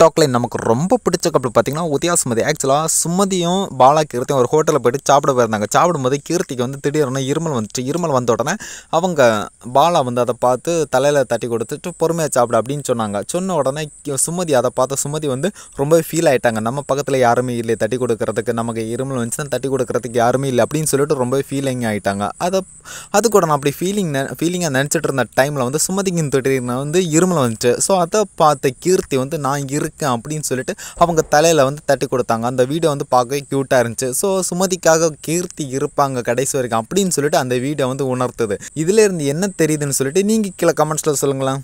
டிக்டாக்ல நமக்கு ரொம்ப பிடிச்ச கப்பல் பார்த்தீங்கன்னா உதயா சுமதி ஆக்சுவலாக சுமதியும் பாலா கீர்த்தியும் ஒரு ஹோட்டலில் போயிட்டு சாப்பிட போயிருந்தாங்க சாப்பிடும்போது கீர்த்திக்கு வந்து திடீர்னு இருமல் வந்துச்சு இருமல் வந்த உடனே அவங்க பாலா வந்து அதை பார்த்து தலையில் தட்டி கொடுத்துட்டு பொறுமையாக சாப்பிட அப்படின்னு சொன்னாங்க சொன்ன உடனே சுமதி அதை பார்த்து சுமதி வந்து ரொம்ப ஃபீல் ஆகிட்டாங்க நம்ம பக்கத்தில் யாருமே இல்லை தட்டி கொடுக்கறதுக்கு நமக்கு இருமல் வந்துச்சுன்னா தட்டி கொடுக்கறதுக்கு யாருமே இல்லை அப்படின்னு சொல்லிட்டு ரொம்ப ஃபீலிங் ஆகிட்டாங்க அதை அது கூட நான் அப்படி ஃபீலிங் ஃபீலிங்காக நினச்சிட்டு இருந்த டைமில் வந்து சுமதிக்கு திடீர்னு வந்து இருமல் வந்துச்சு ஸோ அதை பார்த்த கீர்த்தி வந்து நான் இரு இருக்கேன் அப்படின்னு சொல்லிட்டு அவங்க தலையில் வந்து தட்டி கொடுத்தாங்க அந்த வீடியோ வந்து பார்க்கவே க்யூட்டாக இருந்துச்சு ஸோ சுமதிக்காக கீர்த்தி இருப்பாங்க கடைசி வரைக்கும் அப்படின்னு சொல்லிட்டு அந்த வீடியோ வந்து உணர்த்துது இதிலேருந்து என்ன தெரியுதுன்னு சொல்லிட்டு நீங்கள் கீழே கமெண்ட்ஸில் சொல்லுங்களேன்